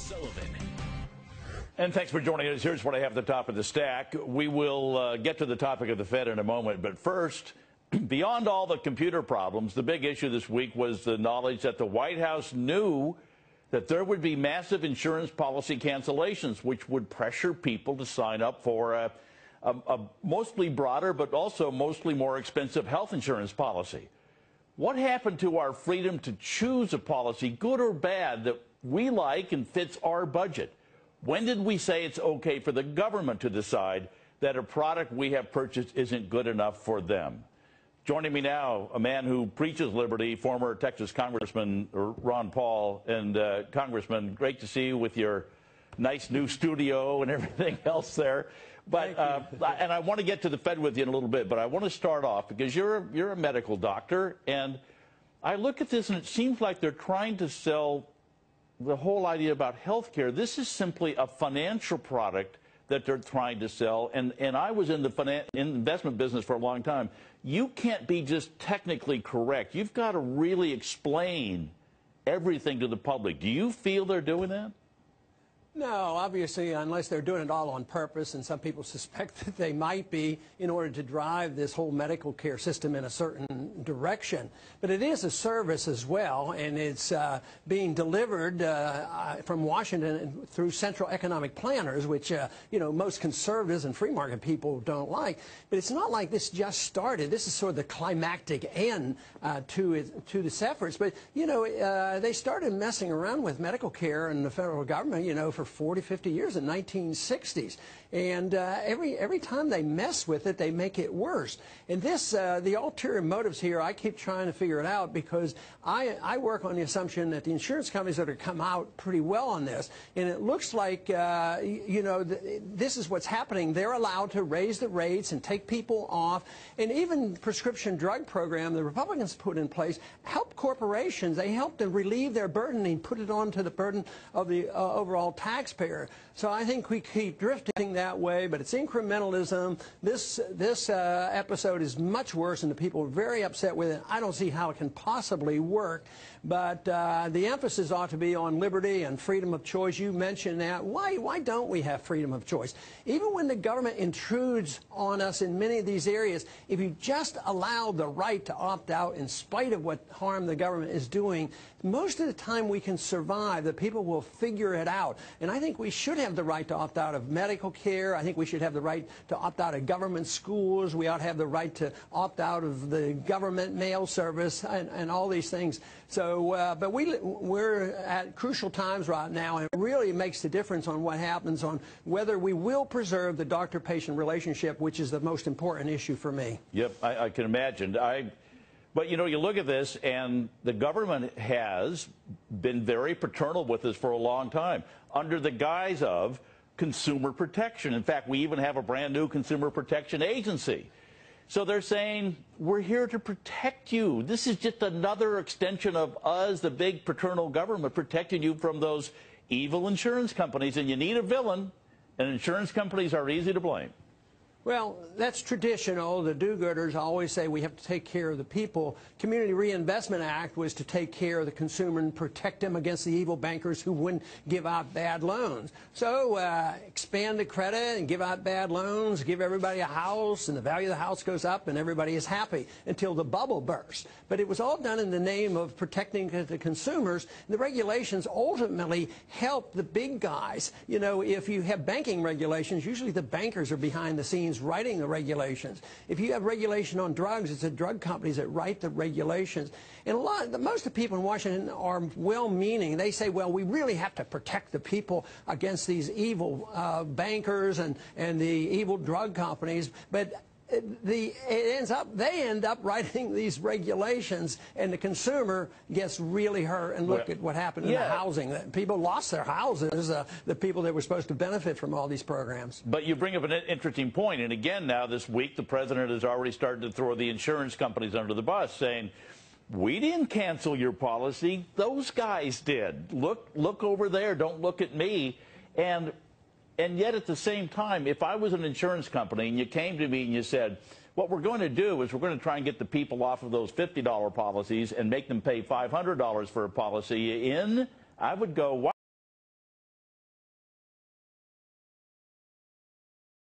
Sullivan. And thanks for joining us. Here's what I have at the top of the stack. We will uh, get to the topic of the Fed in a moment, but first, beyond all the computer problems, the big issue this week was the knowledge that the White House knew that there would be massive insurance policy cancellations, which would pressure people to sign up for a, a, a mostly broader but also mostly more expensive health insurance policy. What happened to our freedom to choose a policy, good or bad, that we like and fits our budget. When did we say it's okay for the government to decide that a product we have purchased isn't good enough for them? Joining me now, a man who preaches liberty, former Texas Congressman Ron Paul. And uh, Congressman, great to see you with your nice new studio and everything else there. But uh, and I want to get to the Fed with you in a little bit, but I want to start off because you're a, you're a medical doctor, and I look at this and it seems like they're trying to sell the whole idea about healthcare, this is simply a financial product that they're trying to sell. And, and I was in the finan- investment business for a long time. You can't be just technically correct. You've got to really explain everything to the public. Do you feel they're doing that? No, obviously, unless they're doing it all on purpose, and some people suspect that they might be in order to drive this whole medical care system in a certain direction. But it is a service as well, and it's uh, being delivered uh, uh, from Washington through central economic planners, which, uh, you know, most conservatives and free market people don't like. But it's not like this just started. This is sort of the climactic end uh, to, it, to this efforts. But, you know, uh, they started messing around with medical care and the federal government, you know, for 40, 50 years, the 1960s. And uh, every, every time they mess with it, they make it worse. And this, uh, the ulterior motives here, I keep trying to figure it out because I, I work on the assumption that the insurance companies are to come out pretty well on this. And it looks like, uh, you know, th this is what's happening. They're allowed to raise the rates and take people off. And even prescription drug program the Republicans put in place helped corporations. They helped them relieve their burden and put it onto the burden of the uh, overall tax taxpayer. So I think we keep drifting that way, but it's incrementalism. This, this uh, episode is much worse, and the people are very upset with it. I don't see how it can possibly work, but uh, the emphasis ought to be on liberty and freedom of choice. You mentioned that. Why, why don't we have freedom of choice? Even when the government intrudes on us in many of these areas, if you just allow the right to opt out in spite of what harm the government is doing, most of the time we can survive. The people will figure it out. And I think we should have the right to opt out of medical care. I think we should have the right to opt out of government schools. We ought to have the right to opt out of the government mail service and, and all these things. So, uh, but we, we're at crucial times right now, and it really makes the difference on what happens on whether we will preserve the doctor-patient relationship, which is the most important issue for me. Yep, I, I can imagine. I but you know, you look at this, and the government has been very paternal with this for a long time under the guise of consumer protection. In fact, we even have a brand new consumer protection agency. So they're saying, we're here to protect you. This is just another extension of us, the big paternal government, protecting you from those evil insurance companies. And you need a villain, and insurance companies are easy to blame. Well, that's traditional. The do-gooders always say we have to take care of the people. Community Reinvestment Act was to take care of the consumer and protect them against the evil bankers who wouldn't give out bad loans. So uh, expand the credit and give out bad loans, give everybody a house, and the value of the house goes up, and everybody is happy until the bubble bursts. But it was all done in the name of protecting the consumers. The regulations ultimately help the big guys. You know, if you have banking regulations, usually the bankers are behind the scenes means writing the regulations. If you have regulation on drugs, it's the drug companies that write the regulations. And a lot, most of the people in Washington are well-meaning. They say, well, we really have to protect the people against these evil uh, bankers and, and the evil drug companies. But the, it ends up, they end up writing these regulations, and the consumer gets really hurt. And look well, at what happened yeah. in the housing. People lost their houses, uh, the people that were supposed to benefit from all these programs. But you bring up an interesting point. And again, now this week, the president has already started to throw the insurance companies under the bus, saying, we didn't cancel your policy. Those guys did. Look, look over there. Don't look at me. And and yet at the same time, if I was an insurance company and you came to me and you said, what we're going to do is we're going to try and get the people off of those $50 policies and make them pay $500 for a policy in, I would go, wow.